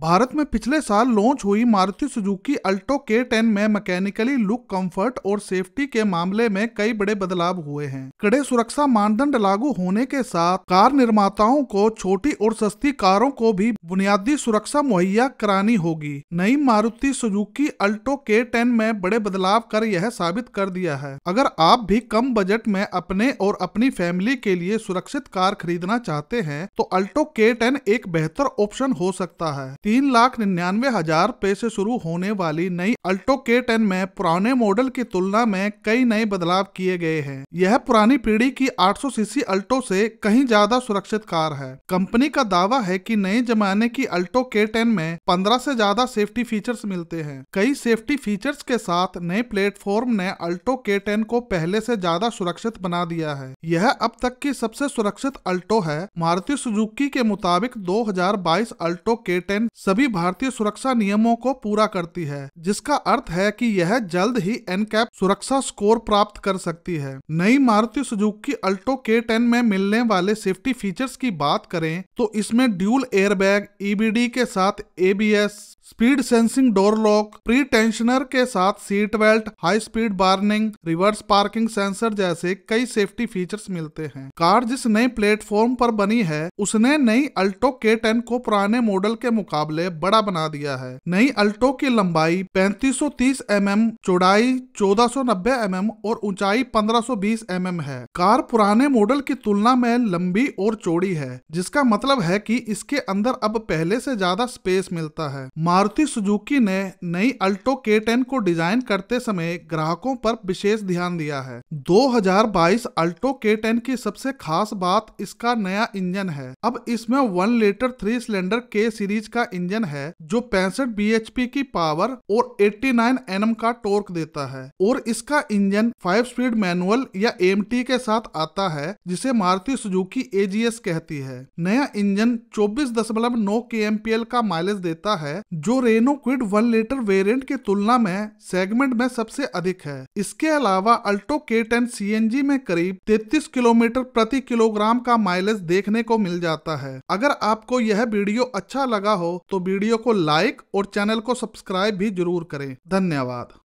भारत में पिछले साल लॉन्च हुई Maruti Suzuki Alto K ten में मैकेनिकली लुक कंफर्ट और सेफ्टी के मामले में कई बड़े बदलाव हुए हैं कड़े सुरक्षा मानदंड लागू होने के साथ कार निर्माताओं को छोटी और सस्ती कारों को भी बुनियादी सुरक्षा मुहैया करानी होगी नई Maruti Suzuki Alto K ten में बड़े बदलाव कर यह साबित कर दिया है अगर आप भी कम बजट में अपने और अपनी फैमिली के लिए सुरक्षित कार खरीदना चाहते हैं तो अल्टो के टेन एक बेहतर ऑप्शन हो सकता है तीन लाख निन्यानवे हजार रुपए से शुरू होने वाली नई अल्टो के टेन में पुराने मॉडल की तुलना में कई नए बदलाव किए गए हैं यह पुरानी पीढ़ी की 800 सीसी अल्टो से कहीं ज्यादा सुरक्षित कार है कंपनी का दावा है कि नए जमाने की अल्टो के टेन में 15 से ज्यादा सेफ्टी फीचर्स मिलते हैं कई सेफ्टी फीचर्स के साथ नए प्लेटफॉर्म ने अल्टो के टेन को पहले से ज्यादा सुरक्षित बना दिया है यह अब तक की सबसे सुरक्षित अल्टो है मारुति सुजुकी के मुताबिक 2022 अल्टो के टेन सभी भारतीय सुरक्षा नियमों को पूरा करती है जिसका अर्थ है कि यह जल्द ही एनकैप सुरक्षा स्कोर प्राप्त कर सकती है नई Maruti Suzuki Alto K ten में मिलने वाले सेफ्टी फीचर्स की बात करें तो इसमें ड्यूल एयरबैग ईबीडी e के साथ ABS speed sensing door lock pre tensioner के साथ seat belt high speed warning reverse parking sensor जैसे कई सेफ्टी फीचर्स मिलते हैं कार जिस नए प्लेटफॉर्म पर बनी है उसने नई अल्टो के टेन को पुराने मॉडल के मुकाबले बड़ा बना दिया है नई अल्टो की लंबाई 3530 mm, चौड़ाई 1490 mm और ऊंचाई 1520 mm है कार पुराने मॉडल की तुलना में लंबी और चौड़ी है जिसका मतलब है की इसके अंदर अब पहले से ज्यादा स्पेस मिलता है मारुति सुजुकी ने नई अल्टो के टेन को डिजाइन करते समय ग्राहकों पर विशेष ध्यान दिया है 2022 अल्टो के टेन की सबसे खास बात इसका नया इंजन है अब इसमें one litre three cylinder K series का इंजन है जो पैंसठ बी की पावर और 89 नाइन का टोर्क देता है और इसका इंजन फाइव स्पीड मैनुअल या एम के साथ आता है जिसे मारुति सुजुकी ए कहती है नया इंजन चौबीस दशमलव नौ के का माइलेज देता है जो क्विड वन लीटर वेरिएंट की तुलना में सेगमेंट में सबसे अधिक है इसके अलावा अल्टो के टेन सी में करीब 33 किलोमीटर प्रति किलोग्राम का माइलेज देखने को मिल जाता है अगर आपको यह वीडियो अच्छा लगा हो तो वीडियो को लाइक और चैनल को सब्सक्राइब भी जरूर करें धन्यवाद